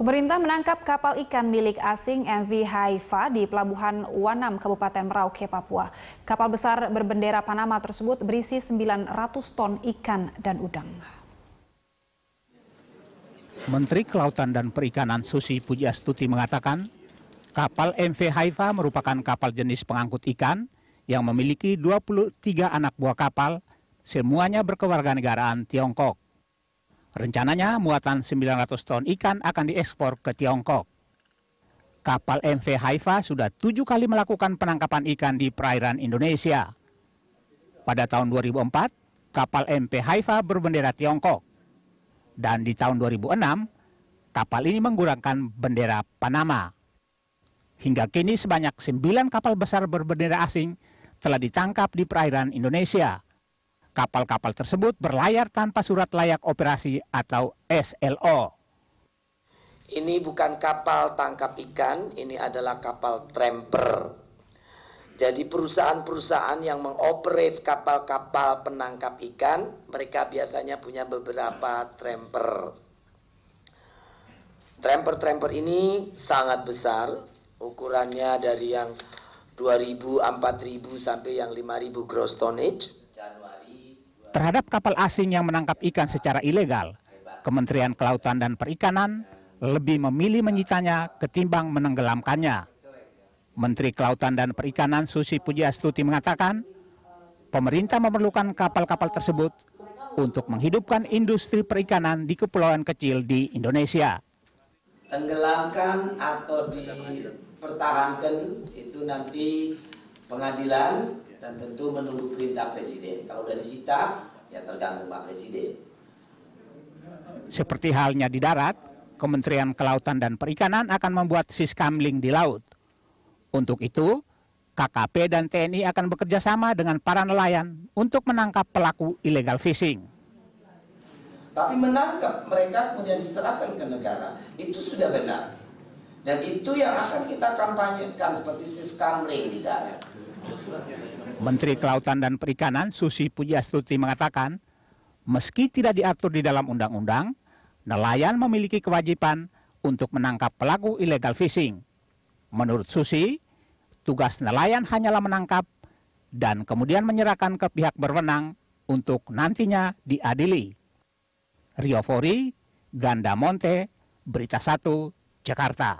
Pemerintah menangkap kapal ikan milik asing MV Haifa di pelabuhan Wanam, Kabupaten Merauke, Papua. Kapal besar berbendera Panama tersebut berisi 900 ton ikan dan udang. Menteri Kelautan dan Perikanan Susi Pujiastuti mengatakan, kapal MV Haifa merupakan kapal jenis pengangkut ikan yang memiliki 23 anak buah kapal, semuanya berkewarganegaraan Tiongkok. Rencananya muatan 900 ton ikan akan diekspor ke Tiongkok. Kapal MV Haifa sudah tujuh kali melakukan penangkapan ikan di perairan Indonesia. Pada tahun 2004, kapal MV Haifa berbendera Tiongkok. Dan di tahun 2006, kapal ini menggunakan bendera Panama. Hingga kini sebanyak sembilan kapal besar berbendera asing telah ditangkap di perairan Indonesia kapal-kapal tersebut berlayar tanpa surat layak operasi atau SLO. Ini bukan kapal tangkap ikan, ini adalah kapal tramper. Jadi perusahaan-perusahaan yang mengoperate kapal-kapal penangkap ikan, mereka biasanya punya beberapa tramper. Tramper-tramper ini sangat besar, ukurannya dari yang 2000, 4000 sampai yang 5000 gross tonnage terhadap kapal asing yang menangkap ikan secara ilegal. Kementerian Kelautan dan Perikanan lebih memilih menyitanya ketimbang menenggelamkannya. Menteri Kelautan dan Perikanan Susi Pujiastuti mengatakan, pemerintah memerlukan kapal-kapal tersebut untuk menghidupkan industri perikanan di kepulauan kecil di Indonesia. Tenggelamkan atau dipertahankan itu nanti pengadilan dan tentu menunggu perintah presiden. Kalau sudah disita, ya tergantung Pak Presiden. Seperti halnya di darat, Kementerian Kelautan dan Perikanan akan membuat siskamling di laut. Untuk itu, KKP dan TNI akan bekerja sama dengan para nelayan untuk menangkap pelaku illegal fishing. Tapi menangkap mereka kemudian diserahkan ke negara, itu sudah benar. Dan itu yang akan kita kampanyekan seperti sis Kamling di darat. Menteri Kelautan dan Perikanan Susi Pujiastuti mengatakan, meski tidak diatur di dalam undang-undang, nelayan memiliki kewajiban untuk menangkap pelaku illegal fishing. Menurut Susi, tugas nelayan hanyalah menangkap dan kemudian menyerahkan ke pihak berwenang untuk nantinya diadili. Rio Fori, Ganda Monte, Berita Satu, Jakarta.